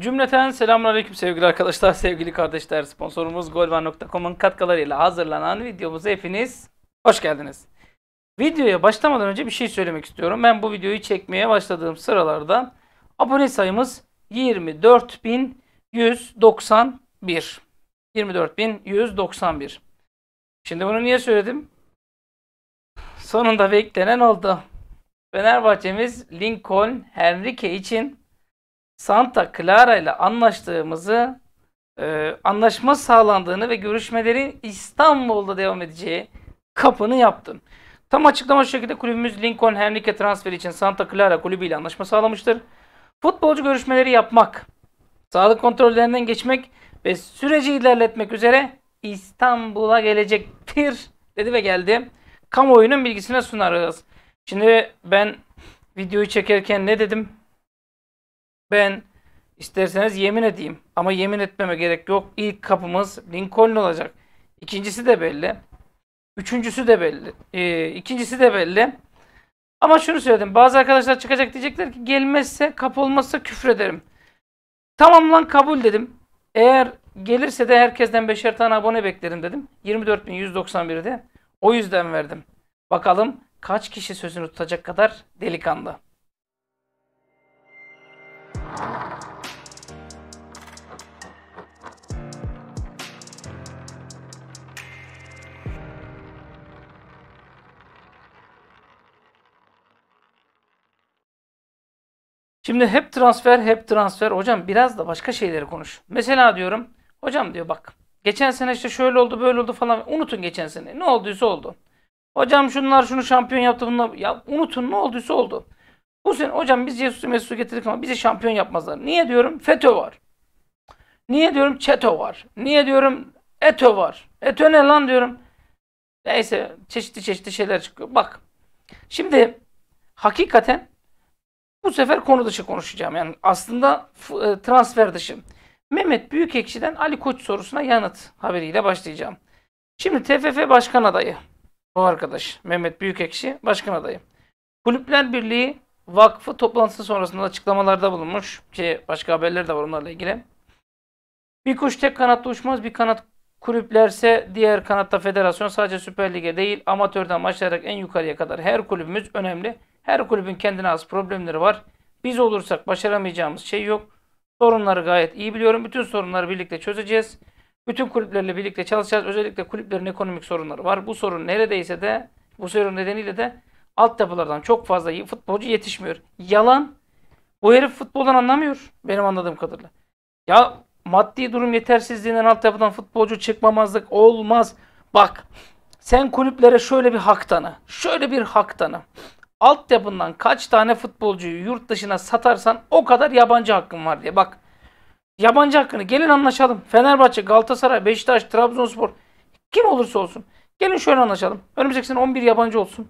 Cümleten selamünaleyküm sevgili arkadaşlar, sevgili kardeşler. Sponsorumuz golvan.com'un katkılarıyla hazırlanan videomuza hepiniz hoş geldiniz. Videoya başlamadan önce bir şey söylemek istiyorum. Ben bu videoyu çekmeye başladığım sıralarda abone sayımız 24191. 24191. Şimdi bunu niye söyledim? Sonunda beklenen oldu. Fenerbahçemiz Lincoln Henrique için Santa Clara ile anlaştığımızı, e, anlaşma sağlandığını ve görüşmelerin İstanbul'da devam edeceği kapını yaptım. Tam açıklama şu şekilde kulübümüz Lincoln Henrique transferi için Santa Clara kulübü ile anlaşma sağlamıştır. Futbolcu görüşmeleri yapmak, sağlık kontrollerinden geçmek ve süreci ilerletmek üzere İstanbul'a gelecektir dedi ve geldi. Kamuoyunun bilgisine sunarız. Şimdi ben videoyu çekerken ne dedim? Ben isterseniz yemin edeyim ama yemin etmeme gerek yok. İlk kapımız Lincoln olacak. İkincisi de belli. Üçüncüsü de belli. Ee, ikincisi de belli. Ama şunu söyledim. Bazı arkadaşlar çıkacak diyecekler ki gelmezse kapı olmazsa küfür ederim. Tamam lan kabul dedim. Eğer gelirse de herkesten beşer tane abone beklerim dedim. 24.191'de. O yüzden verdim. Bakalım kaç kişi sözünü tutacak kadar delikanlı. Şimdi hep transfer, hep transfer. Hocam biraz da başka şeyleri konuş. Mesela diyorum, hocam diyor bak. Geçen sene işte şöyle oldu, böyle oldu falan. Unutun geçen sene. Ne olduysa oldu. Hocam şunlar şunu şampiyon yaptı bunlar. Ya unutun ne olduysa oldu. Bu sene hocam biz Jesus'u Mesut'u getirdik ama bizi şampiyon yapmazlar. Niye diyorum? FETÖ var. Niye diyorum? ÇETÖ var. Niye diyorum? ETÖ var. ETÖ ne lan diyorum. Neyse çeşitli çeşitli şeyler çıkıyor. Bak. Şimdi hakikaten bu sefer konu dışı konuşacağım. Yani aslında e, transfer dışı. Mehmet Büyükekşi'den Ali Koç sorusuna yanıt haberiyle başlayacağım. Şimdi TFF Başkan Adayı Bu arkadaş Mehmet Büyükekşi Başkan Adayı. Kulüpler Birliği Vakfı toplantısı sonrasında açıklamalarda bulunmuş ki başka haberler de var onlarla ilgili. Bir kuş tek kanatta uçmaz bir kanat kulüplerse diğer kanatta federasyon sadece Süper Lig'e değil amatörden başlayarak en yukarıya kadar her kulübümüz önemli. Her kulübün kendine az problemleri var. Biz olursak başaramayacağımız şey yok. Sorunları gayet iyi biliyorum. Bütün sorunları birlikte çözeceğiz. Bütün kulüplerle birlikte çalışacağız. Özellikle kulüplerin ekonomik sorunları var. Bu sorun neredeyse de bu sorun nedeniyle de altyapılardan çok fazla futbolcu yetişmiyor. Yalan. Bu herif futboldan anlamıyor benim anladığım kadarıyla. Ya maddi durum yetersizliğinden altyapıdan futbolcu çıkmamazlık olmaz. Bak sen kulüplere şöyle bir hak tanı. Şöyle bir hak tanı altyapından kaç tane futbolcuyu yurt dışına satarsan o kadar yabancı hakkın var diye. Bak yabancı hakkını gelin anlaşalım. Fenerbahçe, Galatasaray, Beşiktaş, Trabzonspor kim olursa olsun. Gelin şöyle anlaşalım. Önümüzdeki sene 11 yabancı olsun.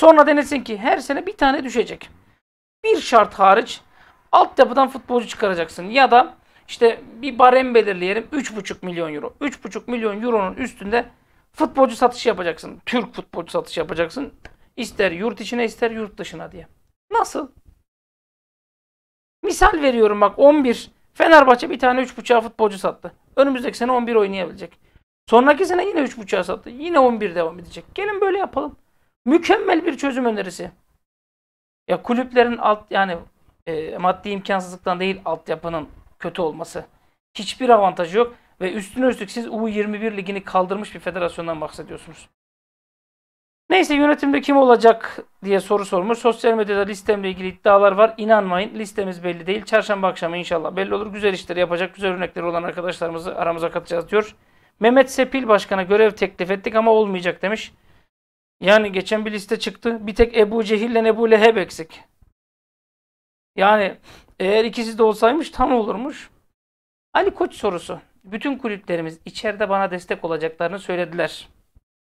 Sonra denesin ki her sene bir tane düşecek. Bir şart hariç altyapıdan futbolcu çıkaracaksın. Ya da işte bir barem belirleyelim 3,5 milyon euro. 3,5 milyon euronun üstünde futbolcu satışı yapacaksın. Türk futbolcu satışı yapacaksın. İster yurt içine ister yurt dışına diye. Nasıl? Misal veriyorum bak 11. Fenerbahçe bir tane 3.5'a futbolcu sattı. Önümüzdeki sene 11 oynayabilecek. Sonraki sene yine 3.5'a sattı. Yine 11 devam edecek. Gelin böyle yapalım. Mükemmel bir çözüm önerisi. Ya kulüplerin alt yani e, maddi imkansızlıktan değil altyapının kötü olması. Hiçbir avantajı yok ve üstüne üstlük siz U21 ligini kaldırmış bir federasyondan bahsediyorsunuz. Neyse yönetimde kim olacak diye soru sormuş. Sosyal medyada listemle ilgili iddialar var. İnanmayın listemiz belli değil. Çarşamba akşamı inşallah belli olur. Güzel işleri yapacak, güzel örnekleri olan arkadaşlarımızı aramıza katacağız diyor. Mehmet Sepil Başkan'a görev teklif ettik ama olmayacak demiş. Yani geçen bir liste çıktı. Bir tek Ebu Cehil ile Ebu Leheb eksik. Yani eğer ikisi de olsaymış tam olurmuş. Ali Koç sorusu. Bütün kulüplerimiz içeride bana destek olacaklarını söylediler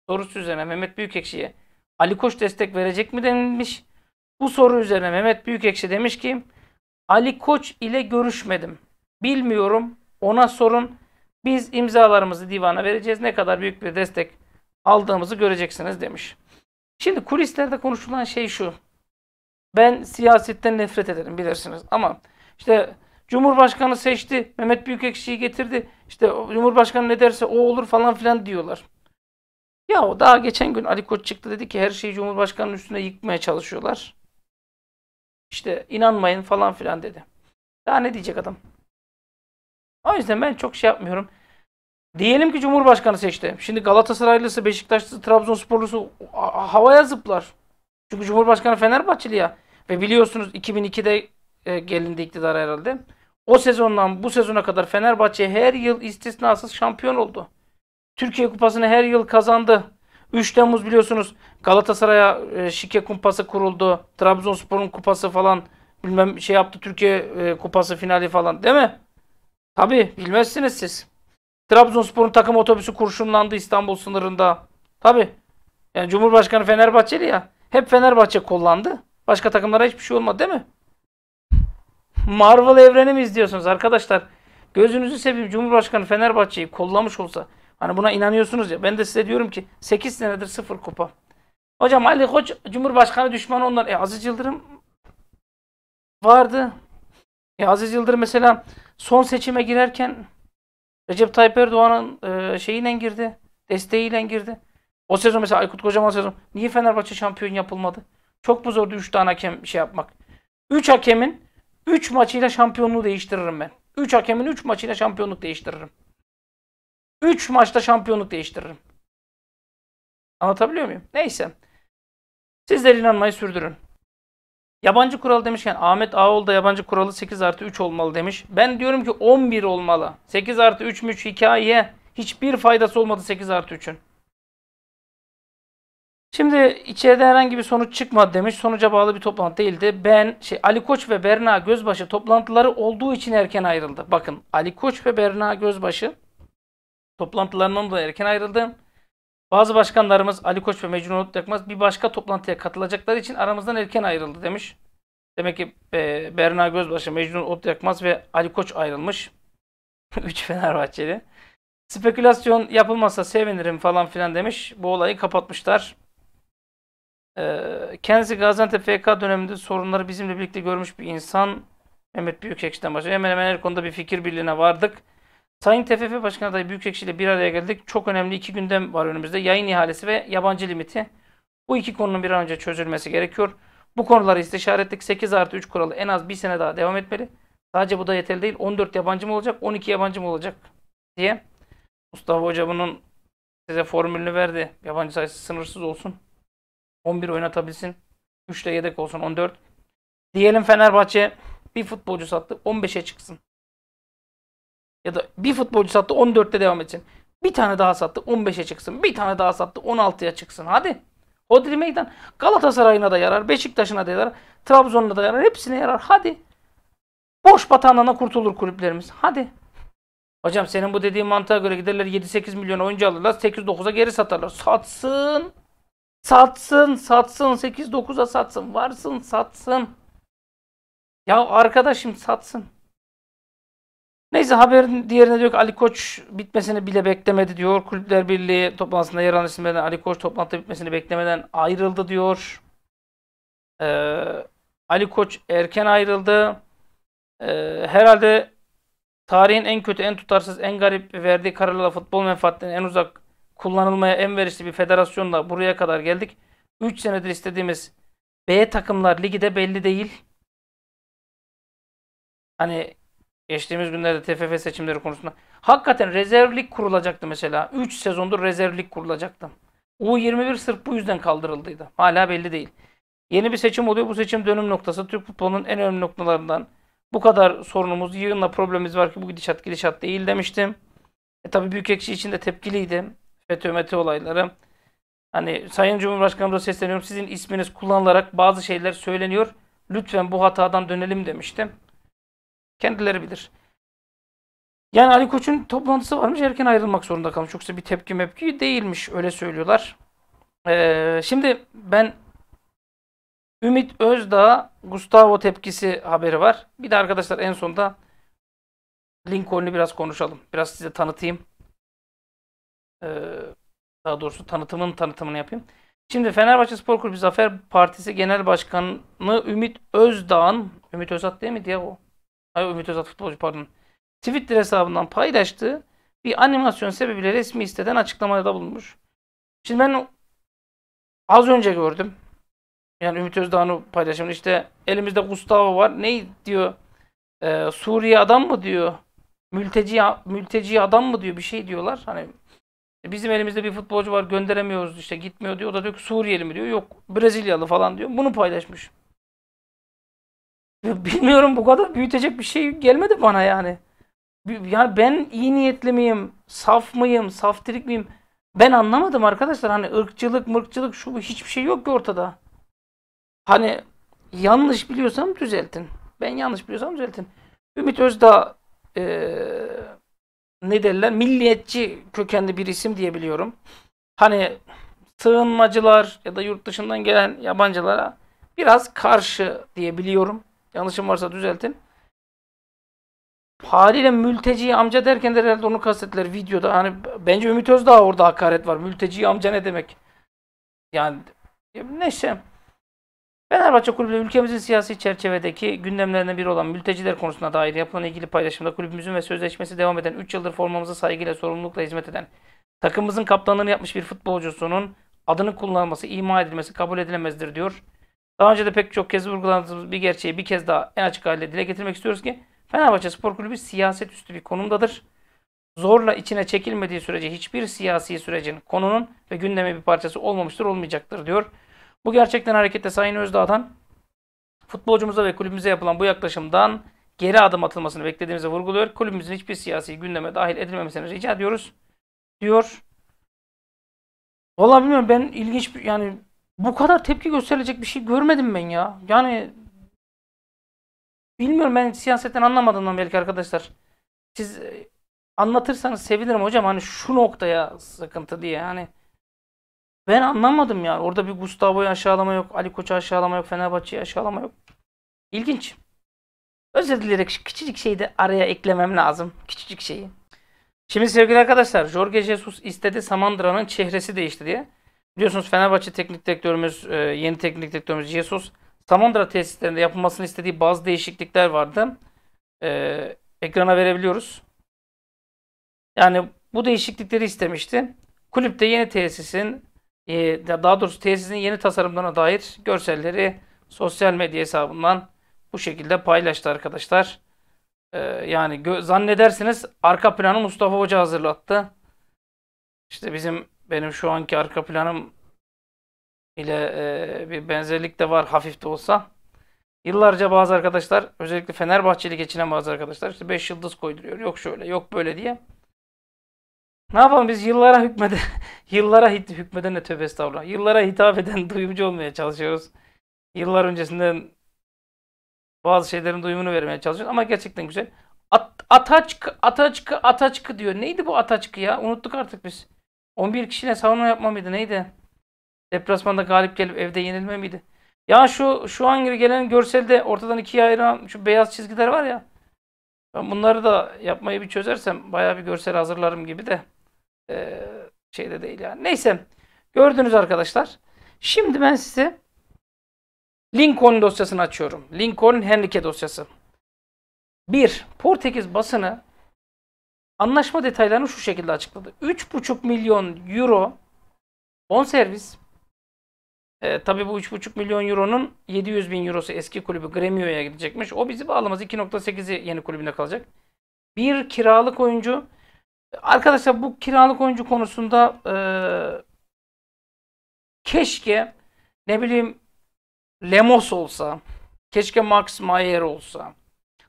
sorusu üzerine Mehmet Büyükekşi'ye Ali Koç destek verecek mi denilmiş. Bu soru üzerine Mehmet Büyükekşi demiş ki Ali Koç ile görüşmedim. Bilmiyorum ona sorun. Biz imzalarımızı divana vereceğiz. Ne kadar büyük bir destek aldığımızı göreceksiniz demiş. Şimdi kulislerde konuşulan şey şu. Ben siyasetten nefret ederim bilirsiniz ama işte Cumhurbaşkanı seçti, Mehmet Büyükekşi'yi getirdi. İşte Cumhurbaşkanı ne derse o olur falan filan diyorlar. Ya o daha geçen gün Ali Koç çıktı dedi ki her şeyi Cumhurbaşkanı'nın üstüne yıkmaya çalışıyorlar. İşte inanmayın falan filan dedi. Daha ne diyecek adam? O yüzden ben çok şey yapmıyorum. Diyelim ki Cumhurbaşkanı seçti. Şimdi Galatasaraylısı, Beşiktaşlısı, Trabzonsporlusu havaya zıplar. Çünkü Cumhurbaşkanı Fenerbahçeli ya. Ve biliyorsunuz 2002'de e, gelindi iktidara herhalde. O sezondan bu sezona kadar Fenerbahçe her yıl istisnasız şampiyon oldu. Türkiye Kupası'nı her yıl kazandı. 3 Temmuz biliyorsunuz Galatasaray'a e, şike kupası kuruldu. Trabzonspor'un kupası falan bilmem şey yaptı Türkiye e, kupası finali falan değil mi? Tabi bilmezsiniz siz. Trabzonspor'un takım otobüsü kurşunlandı İstanbul sınırında. Tabi. Yani Cumhurbaşkanı Fenerbahçeli ya. Hep Fenerbahçe kullandı. Başka takımlara hiçbir şey olmadı değil mi? Marvel evreni mi izliyorsunuz arkadaşlar? Gözünüzü seveyim Cumhurbaşkanı Fenerbahçe'yi kollamış olsa Hani buna inanıyorsunuz ya. Ben de size diyorum ki 8 senedir sıfır kupa. Hocam Ali Koç Cumhurbaşkanı düşmanı onlar. E Aziz Yıldırım vardı. E Aziz Yıldırım mesela son seçime girerken Recep Tayyip Erdoğan'ın e, şeyiyle girdi. Desteğiyle girdi. O sezon mesela Aykut Kocaman sezon. Niye Fenerbahçe şampiyon yapılmadı? Çok mu zordu 3 tane hakem şey yapmak? 3 hakemin 3 maçıyla şampiyonluğu değiştiririm ben. 3 hakemin 3 maçıyla şampiyonluk değiştiririm. 3 maçta şampiyonluk değiştiririm. Anlatabiliyor muyum? Neyse. Sizler inanmayı sürdürün. Yabancı kural demişken Ahmet Ağol da yabancı kuralı 8 artı 3 olmalı demiş. Ben diyorum ki 11 olmalı. 8 artı 3 müç hikaye. Hiçbir faydası olmadı 8 artı 3'ün. Şimdi içeride herhangi bir sonuç çıkmadı demiş. Sonuca bağlı bir toplantı değildi. Ben şey Ali Koç ve Berna Gözbaşı toplantıları olduğu için erken ayrıldı. Bakın Ali Koç ve Berna Gözbaşı toplantılarından dolayı erken ayrıldı. Bazı başkanlarımız Ali Koç ve Mecnun Olut Yakmaz bir başka toplantıya katılacakları için aramızdan erken ayrıldı demiş. Demek ki e, Berna Gözbaşı, Mecnun Olut Yakmaz ve Ali Koç ayrılmış. Üç Fenerbahçeli. Spekülasyon yapılmazsa sevinirim falan filan demiş. Bu olayı kapatmışlar. Ee, kendisi Gaziantep FK döneminde sorunları bizimle birlikte görmüş bir insan. Mehmet Büyükekşi'den başlıyor. Hemen hemen her konuda bir fikir birliğine vardık. Sayın TFF Başkanı adayı Büyükekşi ile bir araya geldik. Çok önemli iki gündem var önümüzde. Yayın ihalesi ve yabancı limiti. Bu iki konunun bir an önce çözülmesi gerekiyor. Bu konuları istişare ettik. 8 artı 3 kuralı en az bir sene daha devam etmeli. Sadece bu da yeterli değil. 14 yabancı mı olacak, 12 yabancı mı olacak diye. Mustafa Hoca bunun size formülünü verdi. Yabancı sayısı sınırsız olsun. 11 oynatabilsin. 3 de yedek olsun 14. Diyelim Fenerbahçe bir futbolcu sattı 15'e çıksın. Ya da bir futbolcu sattı 14'te devam etsin. Bir tane daha sattı 15'e çıksın. Bir tane daha sattı 16'ya çıksın. Hadi. Hodri meydan Galatasaray'ına da yarar. Beşiktaş'ına da yarar. Trabzon'una da yarar. Hepsine yarar. Hadi. Boş batağından kurtulur kulüplerimiz. Hadi. Hocam senin bu dediğin mantığa göre giderler 7-8 milyon oyuncu alırlar. 8-9'a geri satarlar. Satsın. Satsın. Satsın. 8-9'a satsın. Varsın. Satsın. Ya arkadaşım satsın. Neyse haberin diğerine diyor ki Ali Koç bitmesini bile beklemedi diyor. Kulüpler Birliği toplantısında yer alan isimlerden Ali Koç toplantı bitmesini beklemeden ayrıldı diyor. Ee, Ali Koç erken ayrıldı. Ee, herhalde tarihin en kötü, en tutarsız, en garip verdiği kararla futbol menfaatlerinin en uzak kullanılmaya en verişli bir federasyonla buraya kadar geldik. 3 senedir istediğimiz B takımlar ligi de belli değil. Hani Geçtiğimiz günlerde TFF seçimleri konusunda. Hakikaten rezervlik kurulacaktı mesela. 3 sezondur rezervlik kurulacaktı. U21 sırf bu yüzden kaldırıldıydı. Hala belli değil. Yeni bir seçim oluyor. Bu seçim dönüm noktası. Türk futbolunun en önemli noktalarından. Bu kadar sorunumuz, yığınla problemimiz var ki bu gidişat gidişat değil demiştim. E tabi Büyükekşi için de tepkiliydim. FETÖ METÖ olayları. Hani Sayın Cumhurbaşkanımıza sesleniyorum. Sizin isminiz kullanılarak bazı şeyler söyleniyor. Lütfen bu hatadan dönelim demiştim. Kendileri bilir. Yani Ali Koç'un toplantısı varmış erken ayrılmak zorunda kalmış. Yoksa bir tepki mepki değilmiş öyle söylüyorlar. Ee, şimdi ben Ümit Özdağ Gustavo tepkisi haberi var. Bir de arkadaşlar en sonda Lincoln'u biraz konuşalım. Biraz size tanıtayım. Ee, daha doğrusu tanıtımın tanıtımını yapayım. Şimdi Fenerbahçe Spor Kulübü Zafer Partisi Genel Başkanı Ümit Özdağ'ın Ümit Özat değil mi ya o? Ay Ümit Özat futbolcu pardon. Twitter hesabından paylaştığı bir animasyon sebebiyle resmi isteden açıklamada bulunmuş. Şimdi ben az önce gördüm. Yani Ümit Özdağ'ın paylaşımını işte elimizde Gustavo var. Ne diyor? Ee, Suriye adam mı diyor? Mülteci mülteci adam mı diyor? Bir şey diyorlar. Hani e, bizim elimizde bir futbolcu var gönderemiyoruz işte gitmiyor diyor. O da diyor ki Suriyeli mi diyor? Yok Brezilyalı falan diyor. Bunu paylaşmış. Bilmiyorum bu kadar büyütecek bir şey gelmedi bana yani. Yani ben iyi niyetli miyim? Saf mıyım? Saftirik miyim? Ben anlamadım arkadaşlar. Hani ırkçılık, mırkçılık şu bu hiçbir şey yok ki ortada. Hani yanlış biliyorsam düzeltin. Ben yanlış biliyorsam düzeltin. Ümit Özdağ ee, ne derler? Milliyetçi kökenli bir isim diyebiliyorum Hani sığınmacılar ya da yurt dışından gelen yabancılara biraz karşı diyebiliyorum. biliyorum. Yanlışım varsa düzeltin. Haliyle mülteci amca derken de herhalde onu kastettiler videoda. Hani bence Ümit Özdağ orada hakaret var. Mülteci amca ne demek? Yani neyse. Fenerbahçe Kulübü ülkemizin siyasi çerçevedeki gündemlerinden biri olan mülteciler konusuna dair yapılan ilgili paylaşımda kulübümüzün ve sözleşmesi devam eden 3 yıldır formamıza saygıyla sorumlulukla hizmet eden takımımızın kaptanlığını yapmış bir futbolcusunun adını kullanılması, ima edilmesi kabul edilemezdir diyor. Daha önce de pek çok kez vurguladığımız bir gerçeği bir kez daha en açık haliyle dile getirmek istiyoruz ki Fenerbahçe Spor Kulübü siyaset üstü bir konumdadır. Zorla içine çekilmediği sürece hiçbir siyasi sürecin konunun ve gündeme bir parçası olmamıştır, olmayacaktır diyor. Bu gerçekten hareketle Sayın Özdağ'dan futbolcumuza ve kulübümüze yapılan bu yaklaşımdan geri adım atılmasını beklediğimizi vurguluyor. Kulübümüzün hiçbir siyasi gündeme dahil edilmemesini rica ediyoruz diyor. Valla bilmiyorum ben ilginç bir yani bu kadar tepki gösterilecek bir şey görmedim ben ya. Yani bilmiyorum ben siyasetten anlamadığımdan belki arkadaşlar. Siz e, anlatırsanız sevinirim hocam hani şu noktaya sıkıntı diye hani ben anlamadım ya. orada bir Gustavo'yu aşağılama yok Ali Koç'u aşağılama yok Fenerbahçe'yi aşağılama yok İlginç. özür dileyerek şu küçücük şeyi de araya eklemem lazım küçücük şeyi şimdi sevgili arkadaşlar Jorge Jesus istedi Samandıra'nın çehresi değişti diye Biliyorsunuz Fenerbahçe teknik direktörümüz, e, yeni teknik direktörümüz Jesus Samandra tesislerinde yapılmasını istediği bazı değişiklikler vardı. Ee, ekrana verebiliyoruz. Yani bu değişiklikleri istemişti. Kulüpte yeni tesisin, e, daha doğrusu tesisin yeni tasarımlarına dair görselleri sosyal medya hesabından bu şekilde paylaştı arkadaşlar. Ee, yani zannedersiniz arka planı Mustafa Hoca hazırlattı. İşte bizim benim şu anki arka planım ile e, bir benzerlik de var hafif de olsa. Yıllarca bazı arkadaşlar özellikle Fenerbahçeli geçinen bazı arkadaşlar işte 5 yıldız koyduruyor. Yok şöyle yok böyle diye. Ne yapalım biz yıllara hükmeden, yıllara hit, hükmeden de tövbe estağfurullah. Yıllara hitap eden duyumcu olmaya çalışıyoruz. Yıllar öncesinden bazı şeylerin duyumunu vermeye çalışıyoruz ama gerçekten güzel. At, ataçkı, ataçkı, ataçkı diyor. Neydi bu ataçkı ya? Unuttuk artık biz. 11 kişiyle savunma yapma mıydı? Neydi? Deplasmanda galip gelip evde yenilme miydi? Ya şu şu an gibi gelen görselde ortadan ikiye ayıran şu beyaz çizgiler var ya. Ben bunları da yapmayı bir çözersem bayağı bir görsel hazırlarım gibi de ee, şeyde değil yani. Neyse gördünüz arkadaşlar. Şimdi ben size Lincoln dosyasını açıyorum. Lincoln Henrique dosyası. 1. Portekiz basını anlaşma detaylarını şu şekilde açıkladı. 3,5 milyon euro bonservis. E, tabii bu 3,5 milyon euronun 700 bin eurosu eski kulübü Gremio'ya gidecekmiş. O bizi bağlamaz. 2,8'i yeni kulübünde kalacak. Bir kiralık oyuncu. Arkadaşlar bu kiralık oyuncu konusunda e, keşke ne bileyim Lemos olsa, keşke Max Mayer olsa,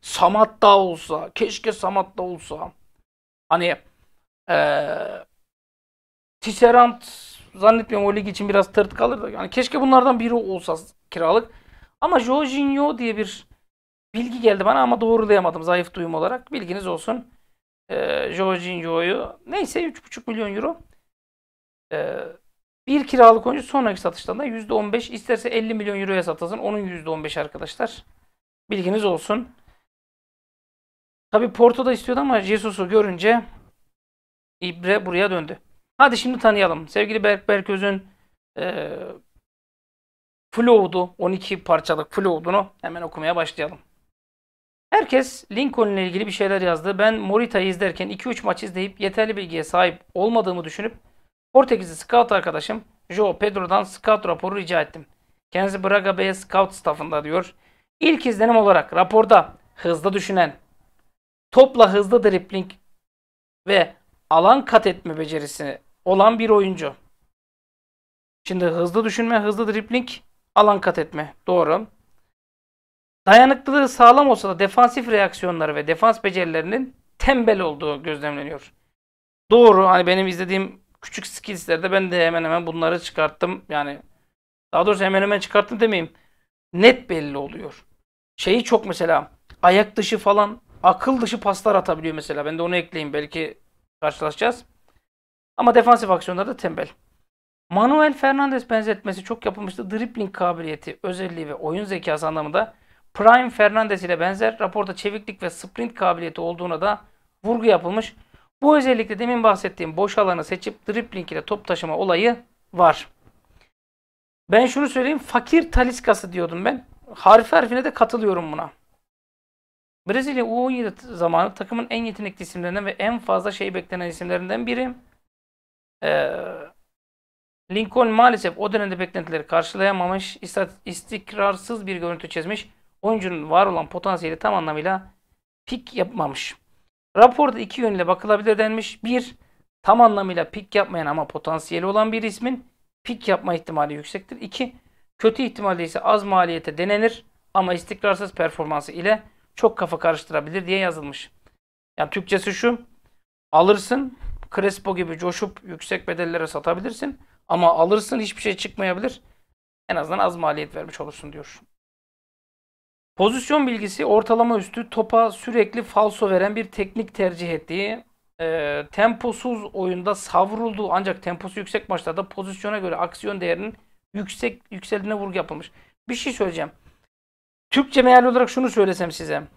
Samatta olsa, keşke Samatta olsa. Hani ee, Tisserant zannetmiyorum o lig için biraz tırt kalır da. Yani keşke bunlardan biri olsa kiralık. Ama Jorginho diye bir bilgi geldi bana ama doğrulayamadım zayıf duyum olarak. Bilginiz olsun. Ee, Jorginho'yu neyse 3,5 milyon euro. Ee, bir kiralık oyuncu sonraki satıştan da %15 isterse 50 milyon euroya satılsın. Onun %15 arkadaşlar. Bilginiz olsun. Tabi Porto da istiyordu ama Jesus'u görünce İbre buraya döndü. Hadi şimdi tanıyalım. Sevgili Berk Berköz'ün e, Flow'du. 12 parçalık Flow'dunu hemen okumaya başlayalım. Herkes Lincoln'le ilgili bir şeyler yazdı. Ben Morita'yı izlerken 2-3 maç izleyip yeterli bilgiye sahip olmadığımı düşünüp Portekizli scout arkadaşım Joe Pedro'dan scout raporu rica ettim. Kendisi Braga Bey scout staffında diyor. İlk izlenim olarak raporda hızlı düşünen, topla hızlı dripling ve alan kat etme becerisi olan bir oyuncu. Şimdi hızlı düşünme, hızlı dripling, alan kat etme. Doğru. Dayanıklılığı sağlam olsa da defansif reaksiyonları ve defans becerilerinin tembel olduğu gözlemleniyor. Doğru. Hani benim izlediğim küçük skillslerde ben de hemen hemen bunları çıkarttım. Yani daha doğrusu hemen hemen çıkarttım demeyeyim. Net belli oluyor. Şeyi çok mesela ayak dışı falan akıl dışı paslar atabiliyor mesela. Ben de onu ekleyeyim. Belki karşılaşacağız. Ama defansif aksiyonlarda tembel. Manuel Fernandes benzetmesi çok yapılmıştı. Dribbling kabiliyeti, özelliği ve oyun zekası anlamında Prime Fernandes ile benzer raporda çeviklik ve sprint kabiliyeti olduğuna da vurgu yapılmış. Bu özellikle demin bahsettiğim boş alanı seçip dribbling ile top taşıma olayı var. Ben şunu söyleyeyim fakir taliskası diyordum ben. Harfi harfine de katılıyorum buna. Brezilya U17 zamanı takımın en yetenekli isimlerinden ve en fazla şey beklenen isimlerinden biri. Ee, Lincoln maalesef o dönemde beklentileri karşılayamamış, istikrarsız bir görüntü çizmiş, oyuncunun var olan potansiyeli tam anlamıyla pik yapmamış. Raporda iki yönle bakılabilir denmiş. Bir, tam anlamıyla pik yapmayan ama potansiyeli olan bir ismin pik yapma ihtimali yüksektir. İki, kötü ihtimalde ise az maliyete denenir ama istikrarsız performansı ile çok kafa karıştırabilir diye yazılmış. Yani Türkçesi şu. Alırsın Crespo gibi coşup yüksek bedellere satabilirsin. Ama alırsın hiçbir şey çıkmayabilir. En azından az maliyet vermiş olursun diyor. Pozisyon bilgisi ortalama üstü topa sürekli falso veren bir teknik tercih ettiği, e, temposuz oyunda savruldu ancak temposu yüksek maçlarda pozisyona göre aksiyon değerinin yüksek yükseldiğine vurgu yapılmış. Bir şey söyleyeceğim. Türkçe meal olarak şunu söylesem size.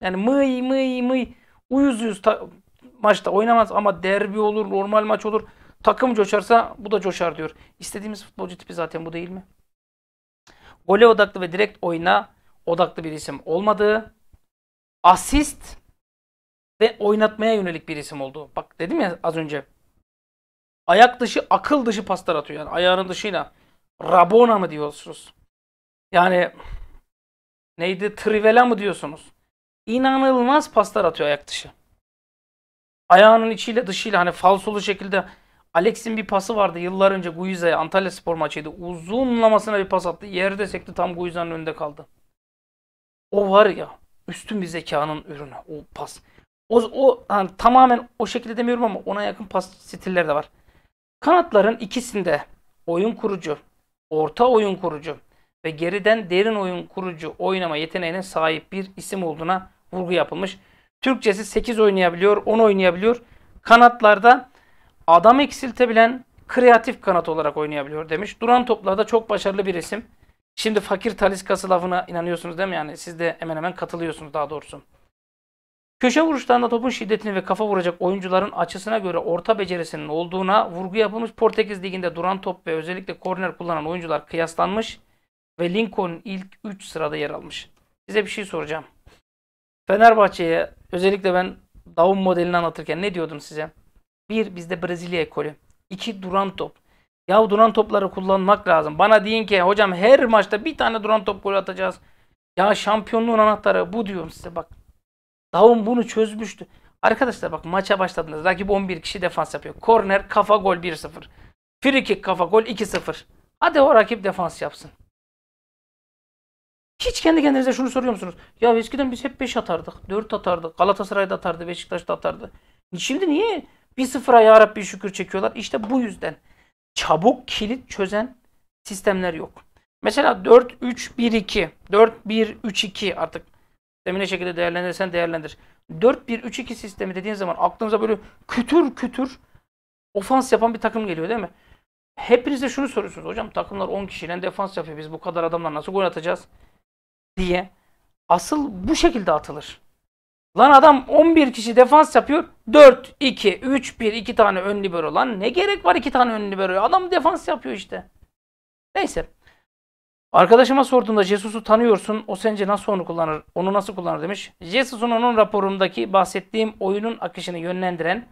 Yani mıy mıy mıy uyuz uyuz maçta oynamaz ama derbi olur, normal maç olur. Takım coşarsa bu da coşar diyor. İstediğimiz futbolcu tipi zaten bu değil mi? Gole odaklı ve direkt oyuna odaklı bir isim olmadığı, asist ve oynatmaya yönelik bir isim olduğu. Bak dedim ya az önce. Ayak dışı, akıl dışı paslar atıyor. Yani ayağının dışıyla. Rabona mı diyorsunuz? Yani neydi trivela mı diyorsunuz? İnanılmaz paslar atıyor ayak dışı. Ayağının içiyle dışıyla hani falsolu şekilde Alex'in bir pası vardı yıllar önce Guiza'ya Antalya spor maçıydı. Uzunlamasına bir pas attı. Yerde sekti tam Guiza'nın önünde kaldı. O var ya üstün bir zekanın ürünü o pas. O, o hani tamamen o şekilde demiyorum ama ona yakın pas stilleri de var. Kanatların ikisinde oyun kurucu, orta oyun kurucu, ve geriden derin oyun kurucu oynama yeteneğine sahip bir isim olduğuna vurgu yapılmış. Türkçesi 8 oynayabiliyor, 10 oynayabiliyor. Kanatlarda adam eksiltebilen kreatif kanat olarak oynayabiliyor demiş. Duran toplarda çok başarılı bir isim. Şimdi fakir taliskası lafına inanıyorsunuz değil mi? Yani siz de hemen hemen katılıyorsunuz daha doğrusu. Köşe vuruşlarında topun şiddetini ve kafa vuracak oyuncuların açısına göre orta becerisinin olduğuna vurgu yapılmış. Portekiz Ligi'nde duran top ve özellikle korner kullanan oyuncular kıyaslanmış ve Lincoln ilk 3 sırada yer almış. Size bir şey soracağım. Fenerbahçe'ye özellikle ben Davun modelini anlatırken ne diyordum size? Bir, bizde Brezilya ekolü. İki, duran top. Ya duran topları kullanmak lazım. Bana deyin ki hocam her maçta bir tane duran top golü atacağız. Ya şampiyonluğun anahtarı bu diyorum size bak. Davun bunu çözmüştü. Arkadaşlar bak maça başladınız. Rakip 11 kişi defans yapıyor. Korner kafa gol 1-0. Free kick kafa gol 2-0. Hadi o rakip defans yapsın. Hiç kendi kendinize şunu soruyor musunuz? Ya eskiden biz hep 5 atardık, 4 atardık, Galatasaray'da atardı, Beşiktaş'ta atardı. E şimdi niye 1-0'a ya Rabbi şükür çekiyorlar? İşte bu yüzden çabuk kilit çözen sistemler yok. Mesela 4-3-1-2, 4-1-3-2 artık sistemi şekilde değerlendirsen değerlendir. 4-1-3-2 sistemi dediğin zaman aklınıza böyle kütür kütür ofans yapan bir takım geliyor değil mi? Hepiniz de şunu soruyorsunuz. Hocam takımlar 10 kişiyle defans yapıyor. Biz bu kadar adamlar nasıl gol atacağız? diye asıl bu şekilde atılır. Lan adam 11 kişi defans yapıyor. 4, 2, 3, 1, 2 tane ön libero. Lan ne gerek var 2 tane ön libero? Adam defans yapıyor işte. Neyse. Arkadaşıma sorduğunda, Jesus'u tanıyorsun. O sence nasıl onu kullanır? Onu nasıl kullanır demiş. Jesus'un onun raporundaki bahsettiğim oyunun akışını yönlendiren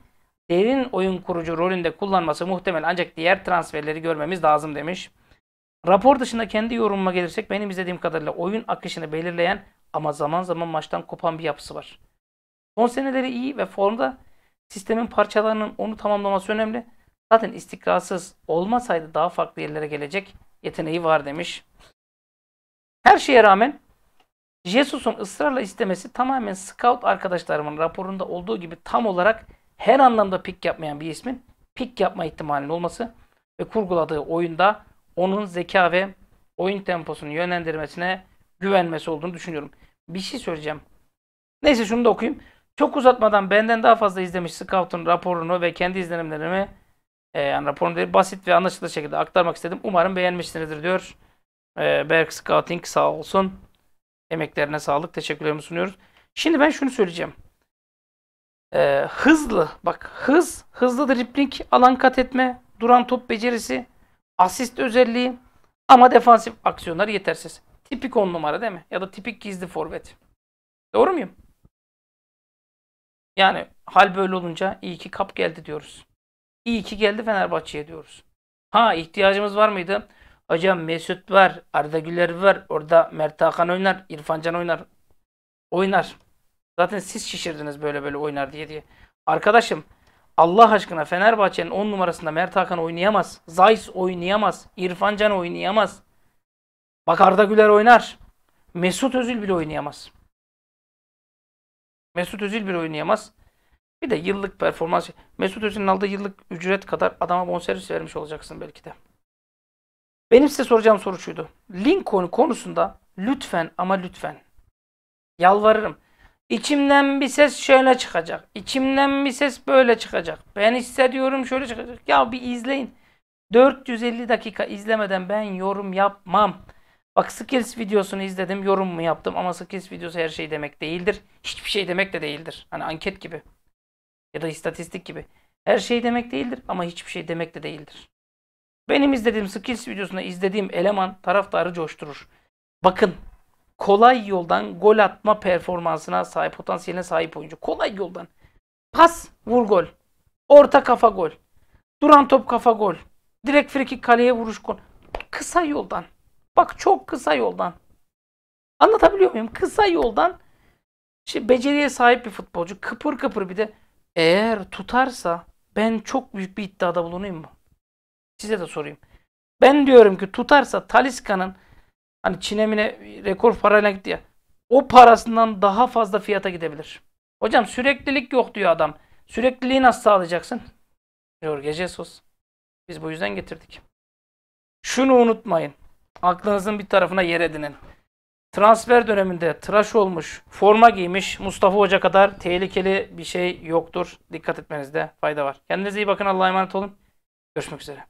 derin oyun kurucu rolünde kullanması muhtemel ancak diğer transferleri görmemiz lazım demiş. Rapor dışında kendi yorumuma gelirsek benim izlediğim kadarıyla oyun akışını belirleyen ama zaman zaman maçtan kopan bir yapısı var. Son seneleri iyi ve formda sistemin parçalarının onu tamamlaması önemli. Zaten istikrarsız olmasaydı daha farklı yerlere gelecek yeteneği var demiş. Her şeye rağmen Jesus'un ısrarla istemesi tamamen scout arkadaşlarımın raporunda olduğu gibi tam olarak her anlamda pik yapmayan bir ismin pik yapma ihtimalinin olması ve kurguladığı oyunda onun zeka ve oyun temposunu yönlendirmesine güvenmesi olduğunu düşünüyorum. Bir şey söyleyeceğim. Neyse şunu da okuyayım. Çok uzatmadan benden daha fazla izlemiş Scout'un raporunu ve kendi izlenimlerimi e, yani raporunu değil, basit ve anlaşılır şekilde aktarmak istedim. Umarım beğenmişsinizdir diyor. E, Berk Scouting sağ olsun. Emeklerine sağlık. Teşekkürlerimi sunuyoruz. Şimdi ben şunu söyleyeceğim. E, hızlı. Bak hız. Hızlı dribbling, alan kat etme, duran top becerisi, Asist özelliği ama defansif aksiyonlar yetersiz. Tipik 10 numara değil mi? Ya da tipik gizli forvet. Doğru muyum? Yani hal böyle olunca iyi ki kap geldi diyoruz. İyi ki geldi Fenerbahçe'ye diyoruz. Ha ihtiyacımız var mıydı? Hocam Mesut var, Arda Güler var, orada Mert Hakan oynar, İrfan Can oynar. Oynar. Zaten siz şişirdiniz böyle böyle oynar diye diye. Arkadaşım Allah aşkına Fenerbahçe'nin 10 numarasında Mert Hakan oynayamaz. Zays oynayamaz. İrfan Can oynayamaz. Bak Arda Güler oynar. Mesut Özil bile oynayamaz. Mesut Özil bile oynayamaz. Bir de yıllık performans. Mesut Özil'in aldığı yıllık ücret kadar adama bonservis vermiş olacaksın belki de. Benim size soracağım soru şuydu. Lincoln konusunda lütfen ama lütfen yalvarırım. İçimden bir ses şöyle çıkacak. İçimden bir ses böyle çıkacak. Ben hissediyorum şöyle çıkacak. Ya bir izleyin. 450 dakika izlemeden ben yorum yapmam. Bak Skills videosunu izledim, yorum mu yaptım ama Skills videosu her şey demek değildir. Hiçbir şey demek de değildir. Hani anket gibi ya da istatistik gibi. Her şey demek değildir ama hiçbir şey demek de değildir. Benim izlediğim Skills videosunda izlediğim eleman taraftarı coşturur. Bakın kolay yoldan gol atma performansına sahip, potansiyeline sahip oyuncu. Kolay yoldan. Pas, vur gol. Orta kafa gol. Duran top kafa gol. Direkt frikik kaleye vuruş gol. Kısa yoldan. Bak çok kısa yoldan. Anlatabiliyor muyum? Kısa yoldan işte beceriye sahip bir futbolcu. Kıpır kıpır bir de eğer tutarsa ben çok büyük bir iddiada bulunayım mı? Size de sorayım. Ben diyorum ki tutarsa Taliska'nın Hani Çin'e mine rekor parayla gitti ya. O parasından daha fazla fiyata gidebilir. Hocam süreklilik yok diyor adam. Sürekliliği nasıl sağlayacaksın? Diyor sos. Biz bu yüzden getirdik. Şunu unutmayın. Aklınızın bir tarafına yer edinin. Transfer döneminde tıraş olmuş, forma giymiş Mustafa Hoca kadar tehlikeli bir şey yoktur. Dikkat etmenizde fayda var. Kendinize iyi bakın. Allah'a emanet olun. Görüşmek üzere.